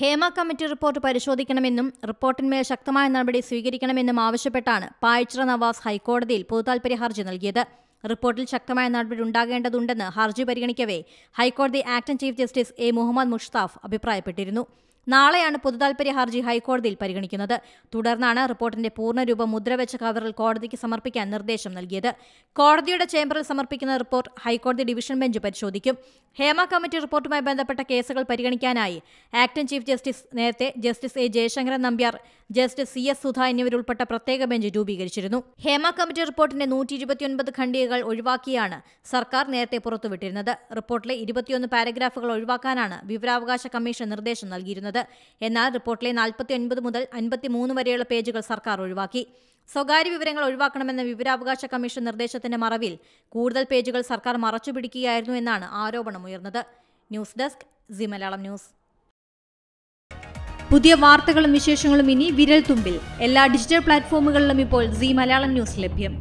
Hema committee report പരിശോധിക്കണമെന്നും റിപ്പോർട്ടിന്മേൽ ശക്തമായ നടപടി സ്വീകരിക്കണമെന്നും ആവശ്യപ്പെട്ടാണ് പായ്ച്ചിറ നവാസ് ഹൈക്കോടതിയിൽ പൊതുതാൽപര്യ ഹർജി നൽകിയത് റിപ്പോർട്ടിൽ ശക്തമായ നടപടി ഉണ്ടാകേണ്ടതുണ്ടെന്ന് ഹർജി പരിഗണിക്കവേ ഹൈക്കോടതി acting chief justice A Muhammed Mustaque അഭിപ്രായപ്പെട്ടിരുന്നു നാളെയാണ് പൊതുതാൽപര്യ ഹർജി ഹൈക്കോടതിയിൽ പരിഗണിക്കുന്നത് തുടർന്നാണ് റിപ്പോർട്ടിന്റെ പൂർണ്ണരൂപം മുദ്രവെച്ച കവറിൽ കോടതിക്ക് സമർപ്പിക്കാൻ നിർദ്ദേശം നൽകിയത് കോടതിയുടെ ചേംബറിൽ സമർപ്പിക്കുന്ന റിപ്പോർട്ട് ഹൈക്കോടതി ഡിവിഷൻ ബെഞ്ച് പരിശോധിക്കും ഹേമ കമ്മിറ്റി റിപ്പോർട്ടുമായി ബന്ധപ്പെട്ട കേസുകൾ പരിഗണിക്കാനായി ആക്ടിംഗ് ചീഫ് ജസ്റ്റിസ് നേരത്തെ justice A Jayasankaran Nambiar justice C S Sudha എന്നിവരുൾപ്പെട്ട പ്രത്യേക ബെഞ്ച് രൂപീകരിച്ചിരുന്നു ഹേമ കമ്മിറ്റി റിപ്പോർട്ടിന്റെ നൂറ്റി ഇരുപത്തിയൊൻപത് ഖണ്ഡികകൾ ഒഴിവാക്കിയാണ് സർക്കാർ നേരത്തെ പുറത്തുവിട്ടിരുന്നത് റിപ്പോർട്ടിലെ ഇരുപത്തിയൊന്ന് പാരഗ്രാഫുകൾ ഒഴിവാക്കാനാണ് വിവരാവകാശ കമ്മീഷൻ നിർദ്ദേശം നൽകിയിരുന്നത് നൽകുന്നത് എന്നാൽ റിപ്പോർട്ടിലെ ഒൻപത് മുതൽ അൻപത്തിമൂന്ന് വരെയുള്ള പേജുകൾ സർക്കാർ ഒഴിവാക്കി സ്വകാര്യ വിവരങ്ങൾ ഒഴിവാക്കണമെന്ന വിവരാവകാശ കമ്മീഷൻ നിർദ്ദേശത്തിന്റെ മറവിൽ കൂടുതൽ പേജുകൾ സർക്കാർ പിടിക്കുകയായിരുന്നു എന്നാണ് ആരോപണം ഉയർന്നത് news desk Zee Malayalam news പുതിയ വാർത്തകളും വിശേഷങ്ങളും ഇനി വിരൽ തുമ്പിൽ എല്ലാ ഡിജിറ്റൽ പ്ലാറ്റ്ഫോമുകളിലും ഇപ്പോൾ സി മലയാളം ന്യൂസ് ലഭ്യം